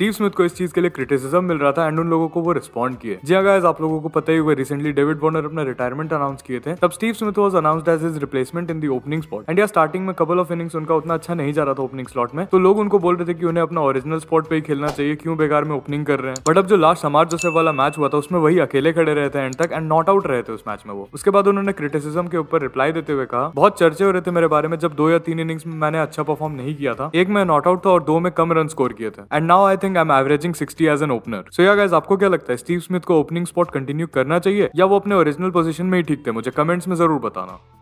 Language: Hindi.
स्टीव स्मिथ को इस चीज के लिए क्रिटिसिज्म मिल रहा था एंड उन लोगों को वो रिस्पॉन्ड किए जी अगर आप लोगों को पता ही हुआ रिसेंटली डेविड वार्नर अपना रिटायरमेंट अनाउंस किए थे तब Steve Smith was announce as his replacement in the opening spot and या स्टार्टिंग में कपल ऑफ इनिंग्स उनका उतना अच्छा नहीं जा रहा था ओपनिंग स्लॉट में तो लोग उनको बोल रहे थे कि उन्हें अपना ओरिजिनल स्पॉट पे ही खेलना चाहिए क्यों बेकार में ओपनिंग कर रहे हैं बट अब जो लास्ट समार जोसेफ वाला मैच हुआ था उसमें वही अकेले खड़े रहे थे एंड तक एंड नॉट आउट रहे थे उस मैच में वो उसके बाद उन्होंने क्रिटिसिज्म के ऊपर रिप्लाई देते हुए कहा बहुत चर्चे हो रहे थे मेरे बारे में जब दो या तीन इनिंग्स में मैंने अच्छा परफॉर्म नहीं किया था एक में नॉट आउट था और दो में कम रन स्कोर किए थे and now I think think I am averaging sixty as an opener so yeah guys आपको क्या लगता है स्टीव स्मिथ को ओपनिंग स्पॉट कंटिन्यू करना चाहिए या वो अपने ओरिजिनल पोजीशन में ही ठीक थे मुझे कमेंट्स में जरूर बताना